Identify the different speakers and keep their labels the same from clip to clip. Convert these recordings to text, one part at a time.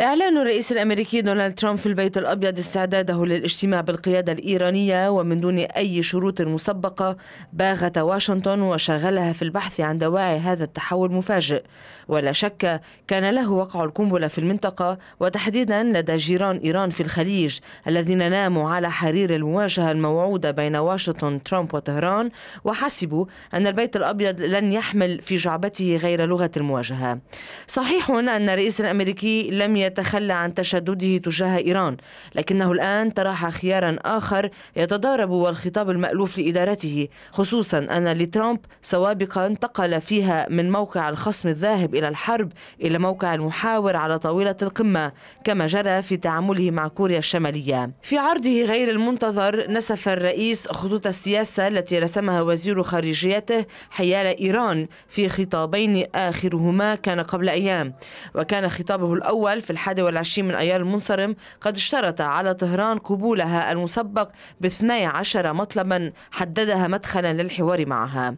Speaker 1: اعلان الرئيس الأمريكي دونالد ترامب في البيت الأبيض استعداده للاجتماع بالقيادة الإيرانية ومن دون أي شروط مسبقة باغت واشنطن وشغلها في البحث عن دواعي هذا التحول المفاجئ ولا شك كان له وقع القنبلة في المنطقة وتحديدا لدى جيران إيران في الخليج الذين ناموا على حرير المواجهة الموعودة بين واشنطن ترامب وطهران وحسبوا أن البيت الأبيض لن يحمل في جعبته غير لغة المواجهة صحيح أن الرئيس الأمريكي لم يتخلى عن تشدده تجاه إيران لكنه الآن طرح خيارا آخر يتضارب والخطاب المألوف لإدارته خصوصا أن لترامب سوابقا انتقل فيها من موقع الخصم الذاهب إلى الحرب إلى موقع المحاور على طاولة القمة كما جرى في تعامله مع كوريا الشمالية في عرضه غير المنتظر نسف الرئيس خطوط السياسة التي رسمها وزير خارجيته حيال إيران في خطابين آخرهما كان قبل أيام وكان خطابه الأول في الحادي والعشرين من أيار المنصرم قد اشترط على طهران قبولها المسبق باثني عشر مطلبا حددها مدخلا للحوار معها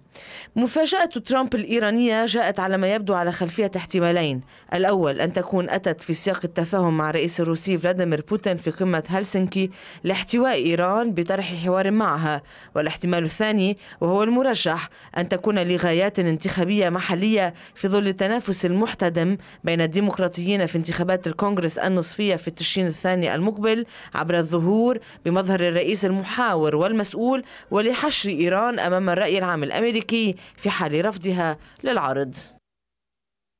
Speaker 1: مفاجأة ترامب الإيرانية جاءت على ما يبدو على خلفية احتمالين الأول أن تكون أتت في سياق التفاهم مع الرئيس الروسي فلاديمير بوتين في قمة هلسنكي لاحتواء إيران بطرح حوار معها والاحتمال الثاني وهو المرجح أن تكون لغايات انتخابية محلية في ظل التنافس المحتدم بين الديمقراطيين في انتخابات الكونغرس النصفية في تشرين الثاني المقبل عبر الظهور بمظهر الرئيس المحاور والمسؤول ولحشر إيران أمام الرأي العام الأمريكي في حال رفضها للعرض